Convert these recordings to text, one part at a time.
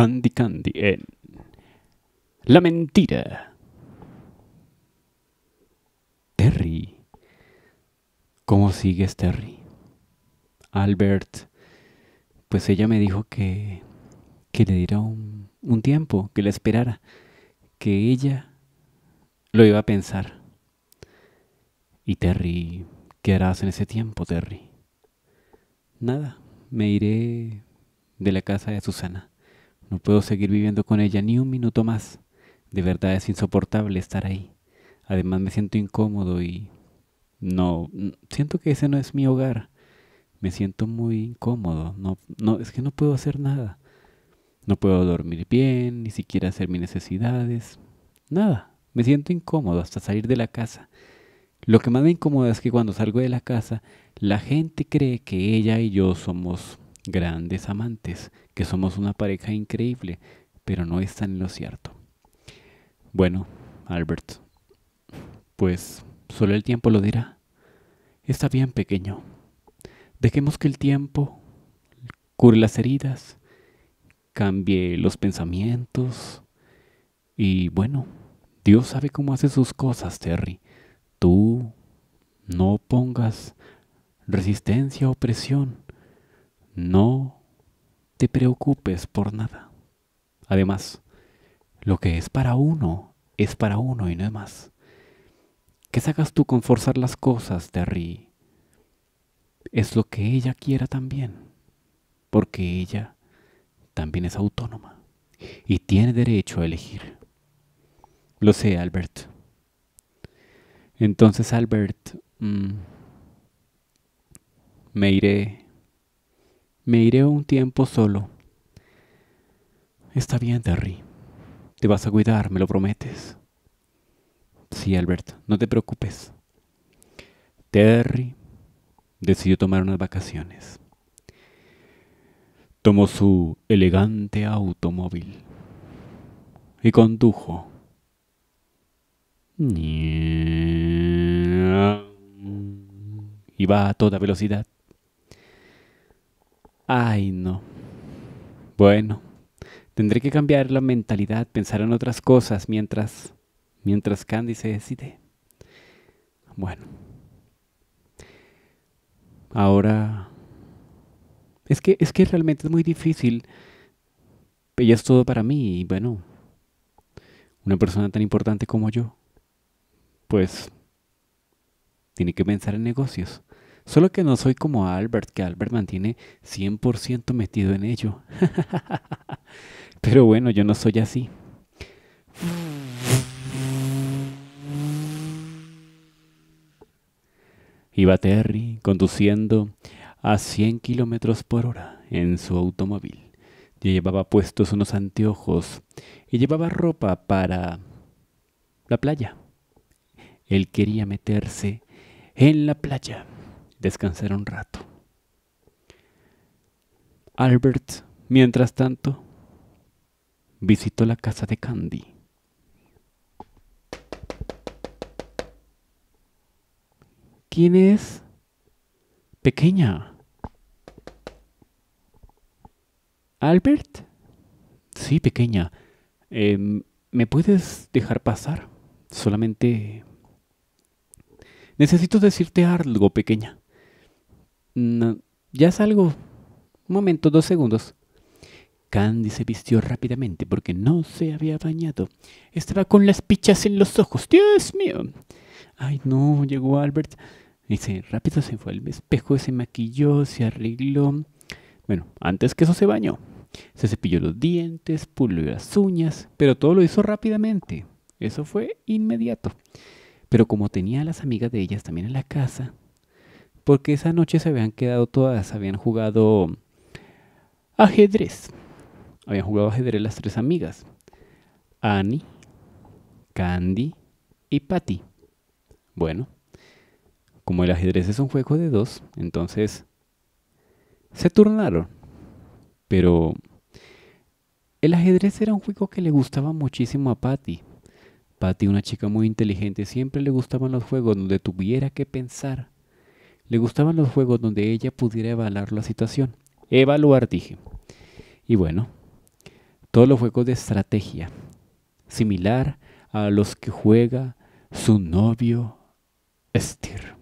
Candy Candy en La Mentira. Terry. ¿Cómo sigues, Terry? Albert. Pues ella me dijo que, que le diera un, un tiempo, que la esperara, que ella lo iba a pensar. Y Terry, ¿qué harás en ese tiempo, Terry? Nada, me iré de la casa de Susana. No puedo seguir viviendo con ella ni un minuto más. De verdad es insoportable estar ahí. Además me siento incómodo y... No, siento que ese no es mi hogar. Me siento muy incómodo. No, no, es que no puedo hacer nada. No puedo dormir bien, ni siquiera hacer mis necesidades. Nada. Me siento incómodo hasta salir de la casa. Lo que más me incomoda es que cuando salgo de la casa, la gente cree que ella y yo somos grandes amantes, que somos una pareja increíble, pero no están en lo cierto. Bueno, Albert, pues solo el tiempo lo dirá. Está bien, pequeño. Dejemos que el tiempo cure las heridas, cambie los pensamientos. Y bueno, Dios sabe cómo hace sus cosas, Terry. Tú no pongas resistencia o presión no te preocupes por nada. Además, lo que es para uno es para uno y no es más. ¿Qué sacas tú con forzar las cosas, Terry? Es lo que ella quiera también, porque ella también es autónoma y tiene derecho a elegir. Lo sé, Albert. Entonces, Albert, mm, me iré me iré un tiempo solo. Está bien, Terry. Te vas a cuidar, me lo prometes. Sí, Albert, no te preocupes. Terry decidió tomar unas vacaciones. Tomó su elegante automóvil y condujo. Y va a toda velocidad. Ay, no. Bueno, tendré que cambiar la mentalidad, pensar en otras cosas mientras, mientras Candy se decide. Bueno. Ahora... Es que, es que realmente es muy difícil. Ella es todo para mí y bueno, una persona tan importante como yo, pues tiene que pensar en negocios. Solo que no soy como Albert, que Albert mantiene 100% metido en ello. Pero bueno, yo no soy así. Iba Terry conduciendo a 100 kilómetros por hora en su automóvil. Llevaba puestos unos anteojos y llevaba ropa para la playa. Él quería meterse en la playa descansar un rato. Albert, mientras tanto, visitó la casa de Candy. ¿Quién es? Pequeña. ¿Albert? Sí, pequeña. Em, ¿Me puedes dejar pasar? Solamente... Necesito decirte algo, pequeña. No, ya salgo. Un momento, dos segundos. Candy se vistió rápidamente porque no se había bañado. Estaba con las pichas en los ojos. ¡Dios mío! Ay, no, llegó Albert. Dice, rápido se fue al espejo, se maquilló, se arregló. Bueno, antes que eso se bañó. Se cepilló los dientes, pulió las uñas, pero todo lo hizo rápidamente. Eso fue inmediato. Pero como tenía a las amigas de ellas también en la casa, porque esa noche se habían quedado todas, habían jugado ajedrez. Habían jugado ajedrez las tres amigas, Annie, Candy y Patty. Bueno, como el ajedrez es un juego de dos, entonces se turnaron. Pero el ajedrez era un juego que le gustaba muchísimo a Patty. Patty, una chica muy inteligente, siempre le gustaban los juegos donde tuviera que pensar le gustaban los juegos donde ella pudiera evaluar la situación. Evaluar, dije. Y bueno, todos los juegos de estrategia, similar a los que juega su novio Stir.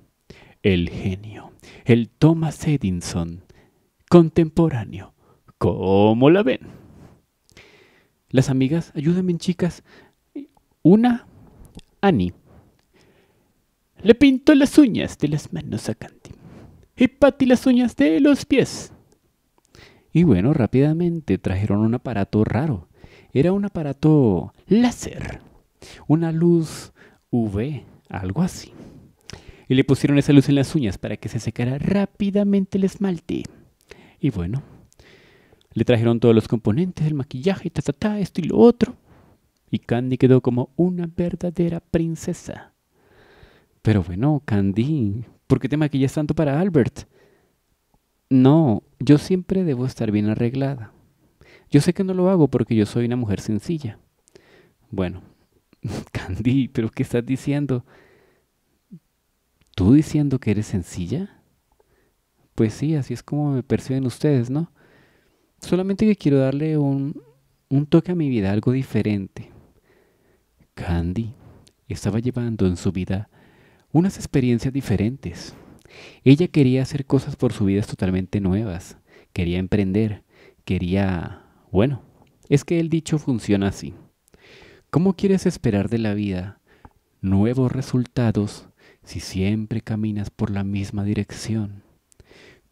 el genio, el Thomas Edison, contemporáneo. ¿Cómo la ven? Las amigas, ayúdenme chicas. Una, Annie. Le pintó las uñas de las manos a Candy. Y Patty las uñas de los pies. Y bueno, rápidamente trajeron un aparato raro. Era un aparato láser. Una luz UV, algo así. Y le pusieron esa luz en las uñas para que se secara rápidamente el esmalte. Y bueno, le trajeron todos los componentes, el maquillaje, y ta, esto y lo otro. Y Candy quedó como una verdadera princesa. Pero bueno, Candy, ¿por qué te maquillas tanto para Albert? No, yo siempre debo estar bien arreglada. Yo sé que no lo hago porque yo soy una mujer sencilla. Bueno, Candy, ¿pero qué estás diciendo? ¿Tú diciendo que eres sencilla? Pues sí, así es como me perciben ustedes, ¿no? Solamente que quiero darle un, un toque a mi vida, algo diferente. Candy estaba llevando en su vida unas experiencias diferentes. Ella quería hacer cosas por su vida totalmente nuevas, quería emprender, quería... Bueno, es que el dicho funciona así. ¿Cómo quieres esperar de la vida nuevos resultados si siempre caminas por la misma dirección?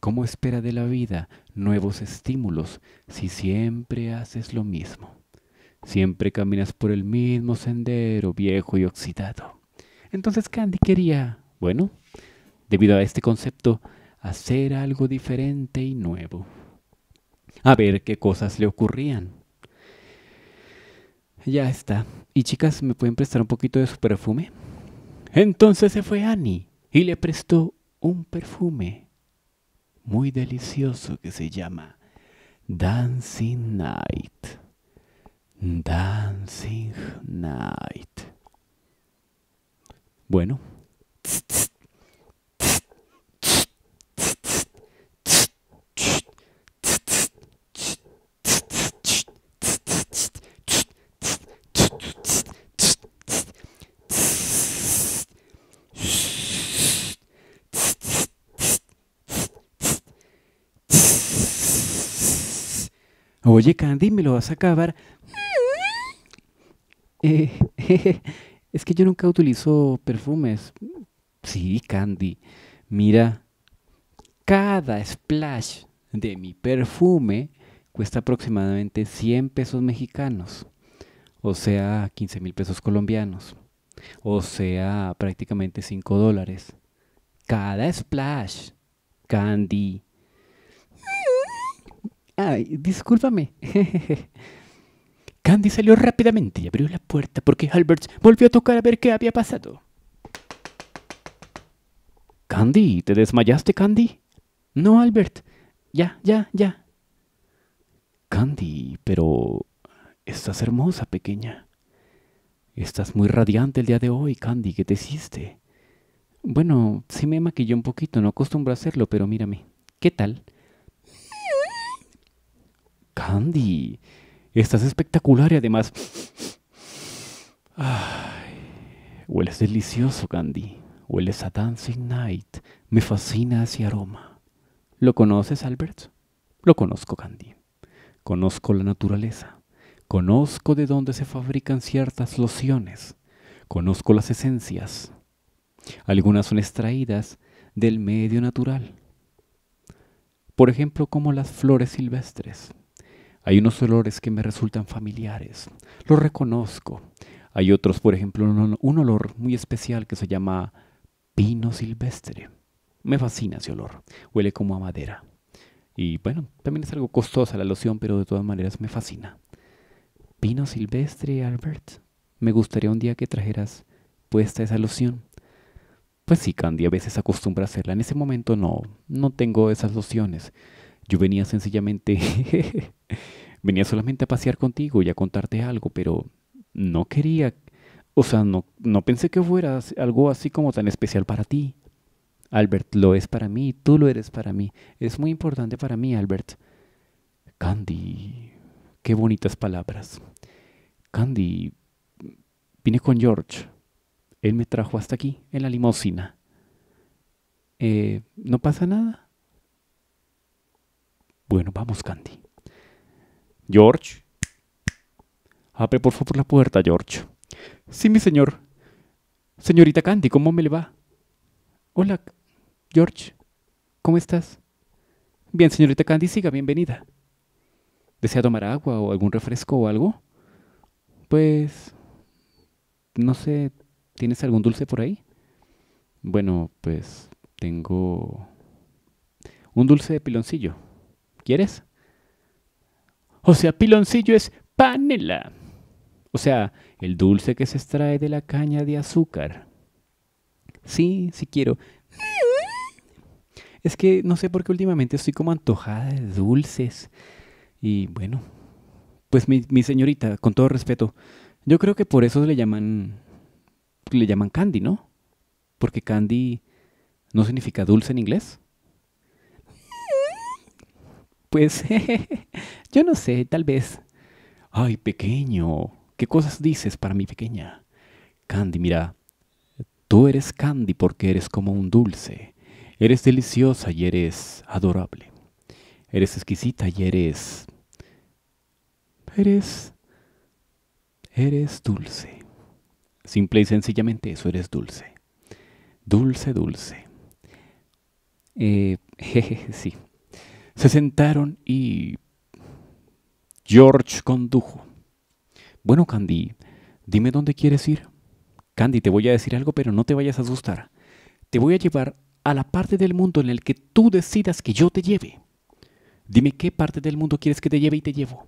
¿Cómo espera de la vida nuevos estímulos si siempre haces lo mismo? Siempre caminas por el mismo sendero viejo y oxidado. Entonces Candy quería, bueno, debido a este concepto, hacer algo diferente y nuevo. A ver qué cosas le ocurrían. Ya está. ¿Y chicas, me pueden prestar un poquito de su perfume? Entonces se fue Annie y le prestó un perfume muy delicioso que se llama Dancing Night. Dancing Night. Bueno. Oye, Candy, ¿me lo vas a acabar? Eh, eh es que yo nunca utilizo perfumes. Sí, Candy, mira, cada splash de mi perfume cuesta aproximadamente 100 pesos mexicanos, o sea, 15 mil pesos colombianos, o sea, prácticamente 5 dólares. Cada splash, Candy. Ay, discúlpame. Candy salió rápidamente y abrió la puerta porque Albert volvió a tocar a ver qué había pasado. Candy, ¿te desmayaste, Candy? No, Albert. Ya, ya, ya. Candy, pero... Estás hermosa, pequeña. Estás muy radiante el día de hoy, Candy. ¿Qué te hiciste? Bueno, sí me maquillé un poquito, no acostumbro a hacerlo, pero mírame. ¿Qué tal? Candy, Estás espectacular y además... Ay, hueles delicioso, Candy. Hueles a Dancing Night. Me fascina ese aroma. ¿Lo conoces, Albert? Lo conozco, Candy. Conozco la naturaleza. Conozco de dónde se fabrican ciertas lociones. Conozco las esencias. Algunas son extraídas del medio natural. Por ejemplo, como las flores silvestres. Hay unos olores que me resultan familiares, los reconozco. Hay otros, por ejemplo, un, olor muy especial que se llama pino silvestre. Me fascina ese olor, huele como a madera. Y bueno, también es algo costosa la loción, pero de todas maneras me fascina. Pino silvestre, Albert. Me gustaría un día que trajeras puesta esa loción. Pues sí, Candy, a veces acostumbra a hacerla. En ese momento no, no tengo esas lociones. Yo venía sencillamente Venía solamente a pasear contigo y a contarte algo, pero no quería, o sea, no, no pensé que fuera algo así como tan especial para ti. Albert lo es para mí, tú lo eres para mí. Es muy importante para mí, Albert. Candy, qué bonitas palabras. Candy, vine con George. Él me trajo hasta aquí, en la limusina. Eh, ¿No pasa nada? Bueno, vamos, Candy. George. Abre por favor la puerta, George. Sí, mi señor. Señorita Candy, ¿cómo me le va? Hola, George. ¿Cómo estás? Bien, señorita Candy, siga, bienvenida. ¿Desea tomar agua o algún refresco o algo? Pues... No sé, ¿tienes algún dulce por ahí? Bueno, pues tengo... Un dulce de piloncillo. ¿Quieres? O sea, piloncillo es panela. O sea, el dulce que se extrae de la caña de azúcar. Sí, sí quiero. Es que no sé por qué últimamente estoy como antojada de dulces. Y bueno, pues mi, mi señorita, con todo respeto, yo creo que por eso le llaman, le llaman candy, ¿no? Porque candy no significa dulce en inglés. Pues eh, yo no sé, tal vez. Ay, pequeño, ¿qué cosas dices para mi pequeña? Candy, mira, tú eres Candy porque eres como un dulce. Eres deliciosa y eres adorable. Eres exquisita y eres... Eres... Eres dulce. Simple y sencillamente eso, eres dulce. Dulce, dulce. Eh, jeje, sí. Se sentaron y George condujo. Bueno, Candy, dime dónde quieres ir. Candy, te voy a decir algo, pero no te vayas a asustar. Te voy a llevar a la parte del mundo en el que tú decidas que yo te lleve. Dime qué parte del mundo quieres que te lleve y te llevo.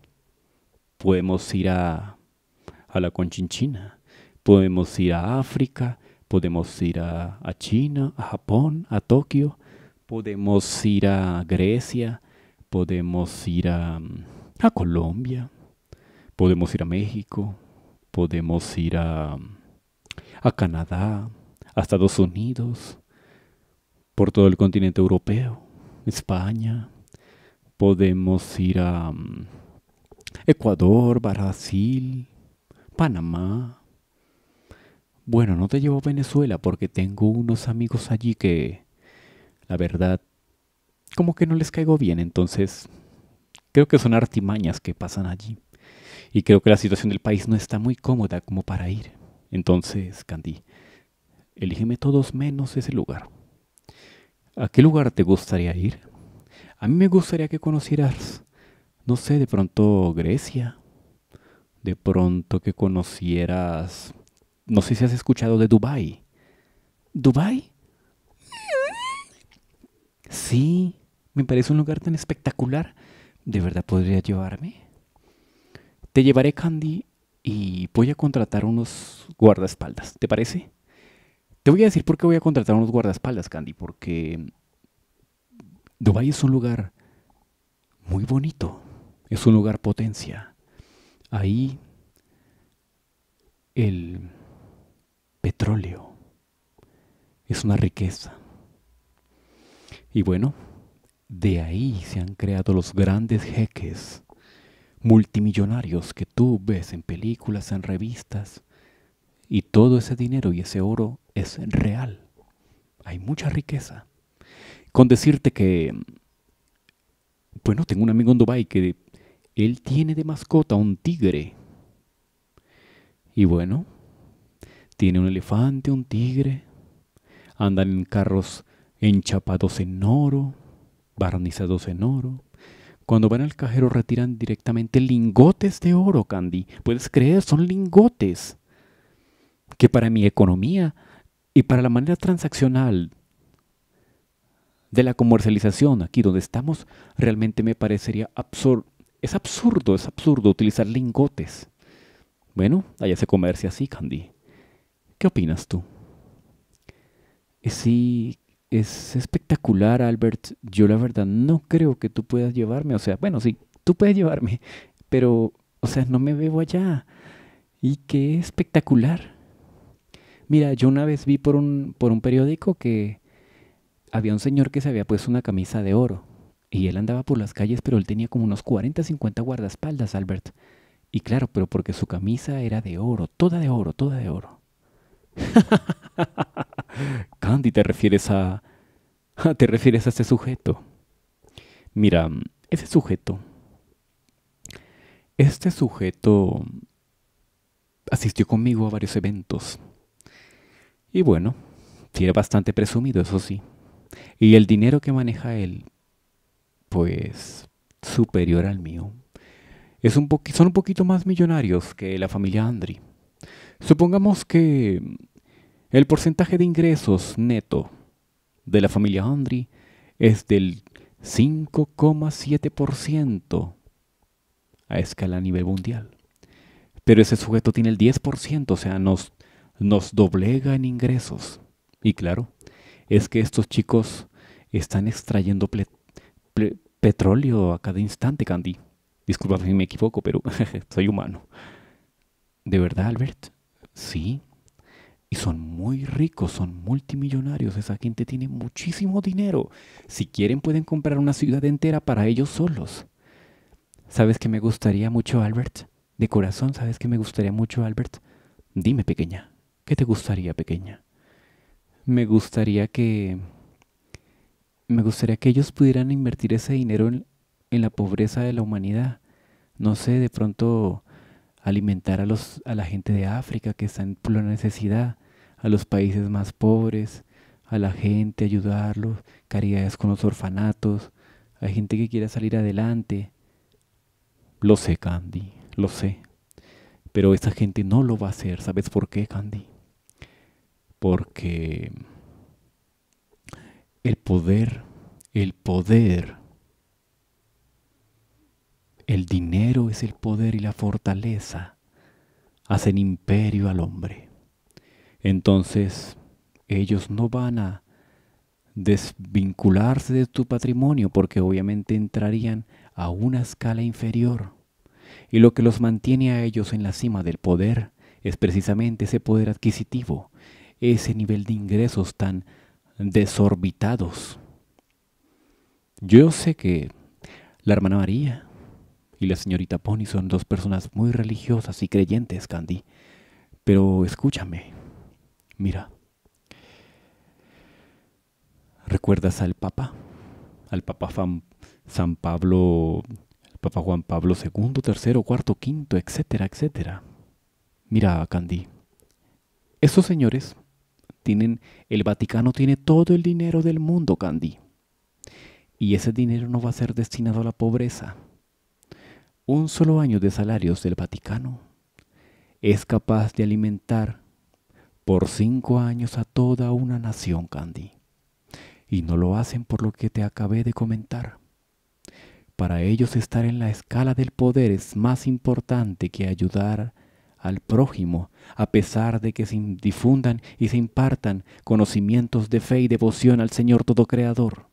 Podemos ir a, a la Conchinchina, podemos ir a África, podemos ir a, a China, a Japón, a Tokio, podemos ir a Grecia, podemos ir a... Mm, a Colombia, podemos ir a México, podemos ir a, a Canadá, a Estados Unidos, por todo el continente europeo, España, podemos ir a mm, Ecuador, Brasil, Panamá. Bueno, no te llevo a Venezuela porque tengo unos amigos allí que, la verdad, como que no les caigo bien, entonces Creo que son artimañas que pasan allí. Y creo que la situación del país no está muy cómoda como para ir. Entonces, Candy, elígeme todos menos ese lugar. ¿A qué lugar te gustaría ir? A mí me gustaría que conocieras, no sé, de pronto Grecia. De pronto que conocieras, no sé si has escuchado de Dubai. ¿Dubai? Sí, me parece un lugar tan espectacular. ¿De verdad podría llevarme? Te llevaré Candy y voy a contratar unos guardaespaldas, ¿te parece? Te voy a decir por qué voy a contratar unos guardaespaldas, Candy, porque Dubái es un lugar muy bonito, es un lugar potencia. Ahí el petróleo es una riqueza. Y bueno, de ahí se han creado los grandes jeques multimillonarios que tú ves en películas, en revistas, y todo ese dinero y ese oro es real. Hay mucha riqueza. Con decirte que, bueno, tengo un amigo en Dubai que él tiene de mascota un tigre. Y bueno, tiene un elefante, un tigre, andan en carros enchapados en oro, barnizados en oro. Cuando van al cajero retiran directamente lingotes de oro, Candy. Puedes creer, son lingotes. Que para mi economía y para la manera transaccional de la comercialización, aquí donde estamos, realmente me parecería absurdo. Es absurdo, es absurdo utilizar lingotes. Bueno, allá se comercia así, Candy. ¿Qué opinas tú? Sí es espectacular, Albert. Yo la verdad no creo que tú puedas llevarme. O sea, bueno, sí, tú puedes llevarme, pero, o sea, no me veo allá. Y qué espectacular. Mira, yo una vez vi por un, por un periódico que había un señor que se había puesto una camisa de oro. Y él andaba por las calles, pero él tenía como unos 40, 50 guardaespaldas, Albert. Y claro, pero porque su camisa era de oro, toda de oro, toda de oro. Candy, te refieres a... Te refieres a ese sujeto. Mira, ese sujeto... Este sujeto asistió conmigo a varios eventos. Y bueno, tiene bastante presumido, eso sí. Y el dinero que maneja él, pues superior al mío. Es un son un poquito más millonarios que la familia Andri. Supongamos que el porcentaje de ingresos neto de la familia Andri es del 5,7% a escala a nivel mundial. Pero ese sujeto tiene el 10%, o sea, nos, nos doblega en ingresos. Y claro, es que estos chicos están extrayendo petróleo a cada instante, Candy. Disculpa si me equivoco, pero soy humano. ¿De verdad, Albert? Sí y son muy ricos, son multimillonarios. Esa gente tiene muchísimo dinero. Si quieren pueden comprar una ciudad entera para ellos solos. ¿Sabes que me gustaría mucho, Albert? De corazón, ¿sabes que me gustaría mucho, Albert? Dime, pequeña. ¿Qué te gustaría, pequeña? Me gustaría que... Me gustaría que ellos pudieran invertir ese dinero en la pobreza de la humanidad. No sé, de pronto alimentar a, los, a la gente de África que está en plena necesidad, a los países más pobres, a la gente, ayudarlos, caridades con los orfanatos, hay gente que quiera salir adelante. Lo sé, Candy, lo sé. Pero esta gente no lo va a hacer. ¿Sabes por qué, Candy? Porque el poder, el poder el dinero es el poder y la fortaleza. Hacen imperio al hombre. Entonces, ellos no van a desvincularse de tu patrimonio porque obviamente entrarían a una escala inferior. Y lo que los mantiene a ellos en la cima del poder es precisamente ese poder adquisitivo, ese nivel de ingresos tan desorbitados. Yo sé que la hermana María y la señorita Pony son dos personas muy religiosas y creyentes, Candy. Pero escúchame, mira. ¿Recuerdas al Papa? Al Papa San Pablo, al Papa Juan Pablo II, tercero, cuarto, quinto, etcétera, etcétera. Mira, Candy. esos señores tienen, el Vaticano tiene todo el dinero del mundo, Candy. Y ese dinero no va a ser destinado a la pobreza un solo año de salarios del Vaticano es capaz de alimentar por cinco años a toda una nación, Candy. Y no lo hacen por lo que te acabé de comentar. Para ellos estar en la escala del poder es más importante que ayudar al prójimo, a pesar de que se difundan y se impartan conocimientos de fe y devoción al Señor Todo Creador,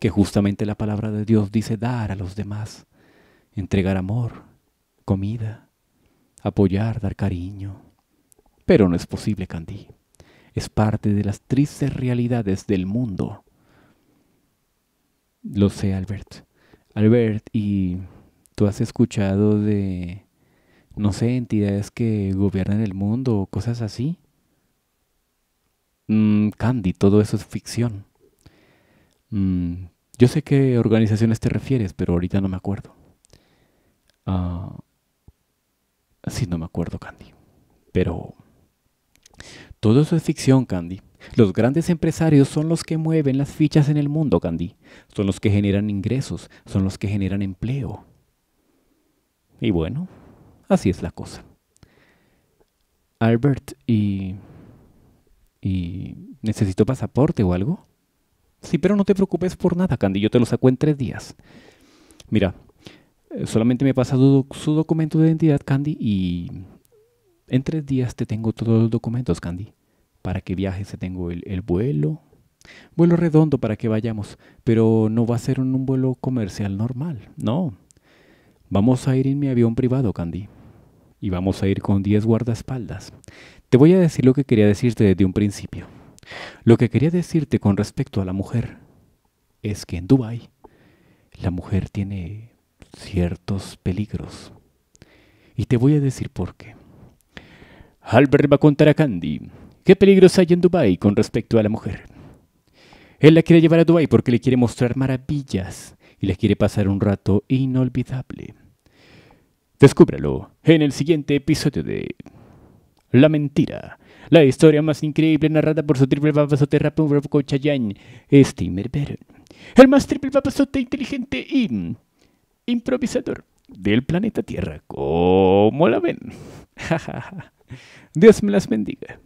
que justamente la palabra de Dios dice dar a los demás entregar amor, comida, apoyar, dar cariño. Pero no es posible, Candy. Es parte de las tristes realidades del mundo. Lo sé, Albert. Albert, ¿y tú has escuchado de, no sé, entidades que gobiernan el mundo o cosas así? Mm, Candy, todo eso es ficción. Mm, yo sé qué organizaciones te refieres, pero ahorita no me acuerdo. Ah si no me acuerdo, Candy. Pero todo eso es ficción, Candy. Los grandes empresarios son los que mueven las fichas en el mundo, Candy. Son los que generan ingresos, son los que generan empleo. Y bueno, así es la cosa. Albert, y... ¿Y necesito pasaporte o algo? Sí, pero no te preocupes por nada, Candy. Yo te lo saco en tres días. Mira, eh, solamente me pasa su documento de identidad, Candy, y en tres días te tengo todos los documentos, Candy. Para que viajes, te tengo el, vuelo. Vuelo redondo para que vayamos, pero no va a ser un, un vuelo comercial normal, no. Vamos a ir en mi avión privado, Candy. Y vamos a ir con 10 guardaespaldas. Te voy a decir lo que quería decirte desde un principio. Lo que quería decirte con respecto a la mujer es que en Dubái la mujer tiene ciertos peligros. Y te voy a decir por qué. Albert va a contar a Candy qué peligros hay en Dubai con respecto a la mujer. Él la quiere llevar a Dubai porque le quiere mostrar maravillas y le quiere pasar un rato inolvidable. Descúbralo en el siguiente episodio de La Mentira, la historia más increíble narrada por su triple papazote rapero Steamer Baron, el más triple papazote inteligente y improvisador del planeta Tierra. ¿Cómo la ven? Dios me las bendiga.